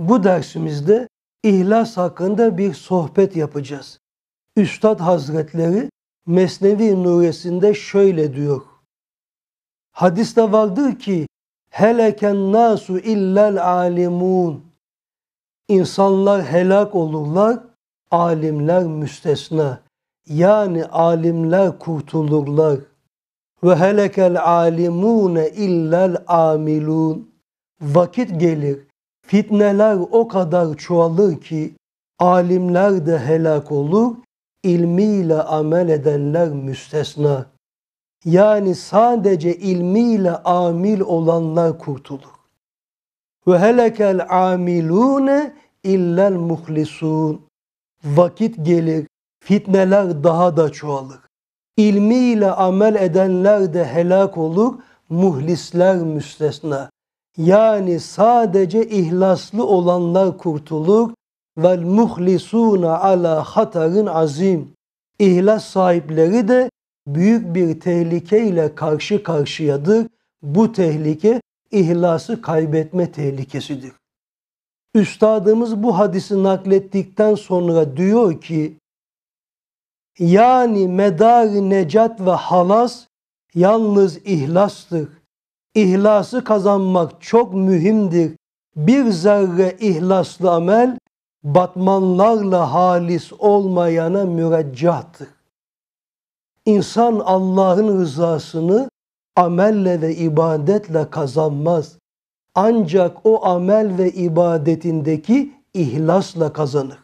Bu dersimizde ihlas hakkında bir sohbet yapacağız. Üstad Hazretleri Mesnevi Nuresinde şöyle diyor. Hadiste vardır ki heleken nasu illel alimun. İnsanlar helak olurlar, alimler müstesna. Yani alimler kurtulurlar. Ve helekel alimune illel amilun. Vakit gelir Fitneler o kadar çoğalır ki alimler de helak olur, ilmiyle amel edenler müstesna. Yani sadece ilmiyle amil olanlar kurtulur. Ve helekel amilune illel muhlisun. Vakit gelir, fitneler daha da çoğalır. İlmiyle amel edenler de helak olur, muhlisler müstesna. Yani sadece ihlaslı olanlar kurtulur. Vel muhlisuna ala hatarın azim. İhlas sahipleri de büyük bir tehlike ile karşı karşıyadır. Bu tehlike ihlası kaybetme tehlikesidir. Üstadımız bu hadisi naklettikten sonra diyor ki yani medar necat ve halas yalnız ihlastır. İhlası kazanmak çok mühimdir. Bir zerre ihlaslı amel batmanlarla halis olmayana müreccahtır. İnsan Allah'ın rızasını amelle ve ibadetle kazanmaz. Ancak o amel ve ibadetindeki ihlasla kazanır.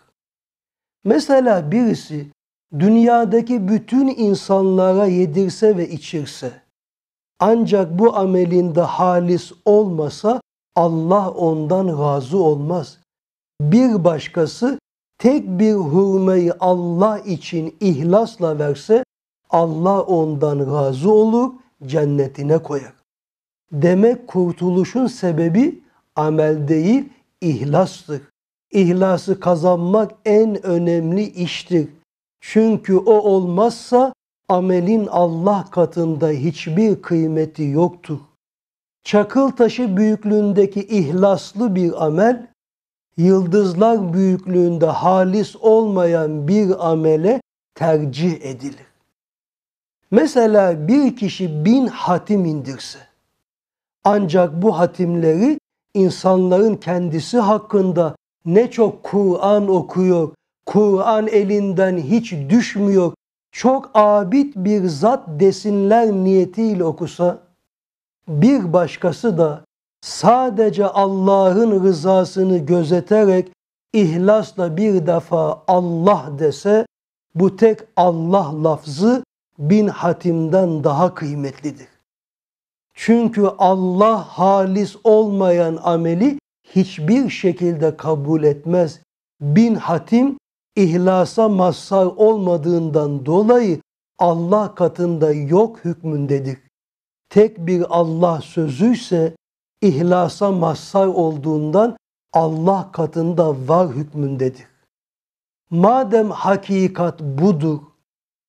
Mesela birisi dünyadaki bütün insanlara yedirse ve içirse ancak bu amelinde halis olmasa Allah ondan razı olmaz. Bir başkası tek bir hurmayı Allah için ihlasla verse Allah ondan razı olur, cennetine koyar. Demek kurtuluşun sebebi amel değil, ihlastır. İhlası kazanmak en önemli iştir. Çünkü o olmazsa amelin Allah katında hiçbir kıymeti yoktu. Çakıl taşı büyüklüğündeki ihlaslı bir amel, yıldızlar büyüklüğünde halis olmayan bir amele tercih edilir. Mesela bir kişi bin hatim indirse, ancak bu hatimleri insanların kendisi hakkında ne çok Kur'an okuyor, Kur'an elinden hiç düşmüyor, çok abid bir zat desinler niyetiyle okusa, bir başkası da sadece Allah'ın rızasını gözeterek ihlasla bir defa Allah dese, bu tek Allah lafzı bin hatimden daha kıymetlidir. Çünkü Allah halis olmayan ameli hiçbir şekilde kabul etmez. Bin hatim ihlasa mazhar olmadığından dolayı Allah katında yok hükmündedir. Tek bir Allah sözü ise ihlasa mazhar olduğundan Allah katında var hükmündedir. Madem hakikat budur,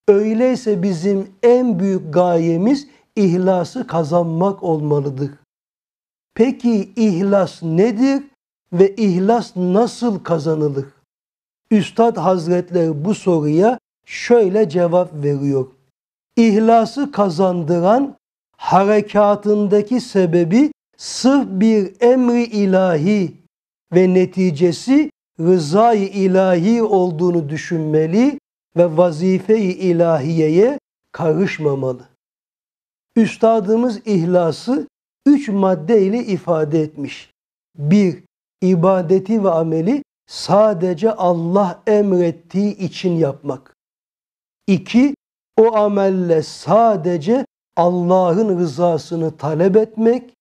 öyleyse bizim en büyük gayemiz ihlası kazanmak olmalıdır. Peki ihlas nedir ve ihlas nasıl kazanılır? Üstad Hazretleri bu soruya şöyle cevap veriyor. İhlası kazandıran harekatındaki sebebi sırf bir emri ilahi ve neticesi rızayı ilahi olduğunu düşünmeli ve vazife-i ilahiyeye karışmamalı. Üstadımız ihlası üç madde ile ifade etmiş. Bir, ibadeti ve ameli sadece Allah emrettiği için yapmak. İki, o amelle sadece Allah'ın rızasını talep etmek.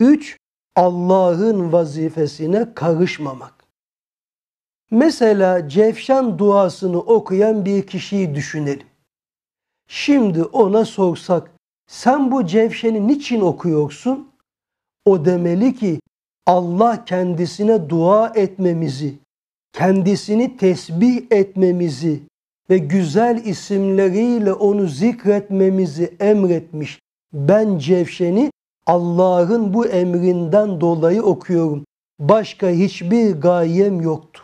Üç, Allah'ın vazifesine karışmamak. Mesela Cevşen duasını okuyan bir kişiyi düşünelim. Şimdi ona sorsak sen bu Cevşen'i niçin okuyorsun? O demeli ki Allah kendisine dua etmemizi, kendisini tesbih etmemizi ve güzel isimleriyle onu zikretmemizi emretmiş. Ben Cevşen'i Allah'ın bu emrinden dolayı okuyorum. Başka hiçbir gayem yoktu.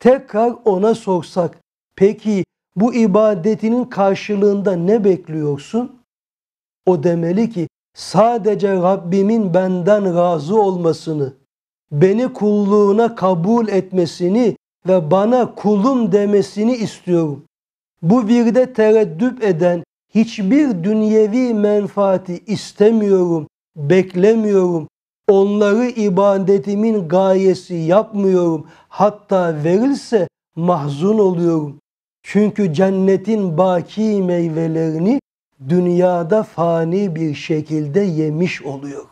Tekrar ona sorsak, peki bu ibadetinin karşılığında ne bekliyorsun? O demeli ki sadece Rabbimin benden razı olmasını, beni kulluğuna kabul etmesini ve bana kulum demesini istiyorum. Bu virde tereddüt eden hiçbir dünyevi menfaati istemiyorum, beklemiyorum. Onları ibadetimin gayesi yapmıyorum. Hatta verilse mahzun oluyorum. Çünkü cennetin baki meyvelerini dünyada fani bir şekilde yemiş oluyor.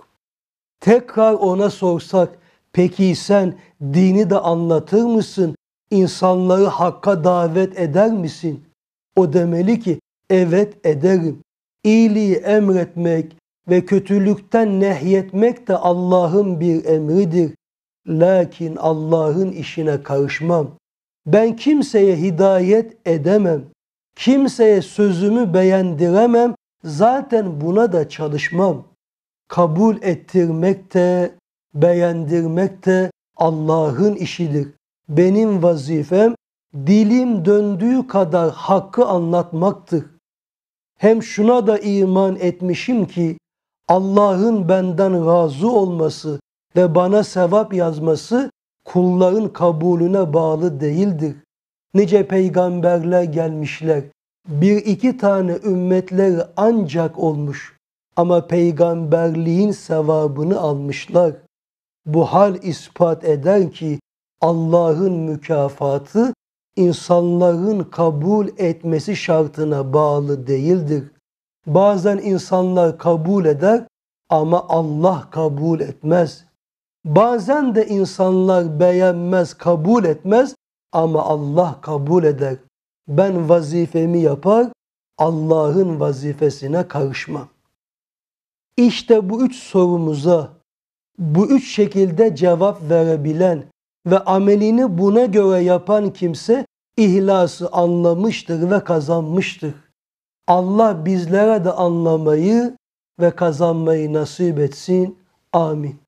Tekrar ona sorsak peki sen dini de anlatır mısın? İnsanları hakka davet eder misin? O demeli ki evet ederim. İyiliği emretmek ve kötülükten nehyetmek de Allah'ın bir emridir. Lakin Allah'ın işine karışmam. Ben kimseye hidayet edemem. Kimseye sözümü beğendiremem. Zaten buna da çalışmam. Kabul ettirmek de, beğendirmek de Allah'ın işidir. Benim vazifem dilim döndüğü kadar hakkı anlatmaktır. Hem şuna da iman etmişim ki Allah'ın benden razı olması ve bana sevap yazması kulların kabulüne bağlı değildir. Nice peygamberler gelmişler. Bir iki tane ümmetleri ancak olmuş. Ama peygamberliğin sevabını almışlar. Bu hal ispat eder ki Allah'ın mükafatı insanların kabul etmesi şartına bağlı değildir. Bazen insanlar kabul eder ama Allah kabul etmez. Bazen de insanlar beğenmez, kabul etmez ama Allah kabul eder. Ben vazifemi yapar, Allah'ın vazifesine karışmam. İşte bu üç sorumuza bu üç şekilde cevap verebilen ve amelini buna göre yapan kimse ihlası anlamıştır ve kazanmıştır. Allah bizlere de anlamayı ve kazanmayı nasip etsin. Amin.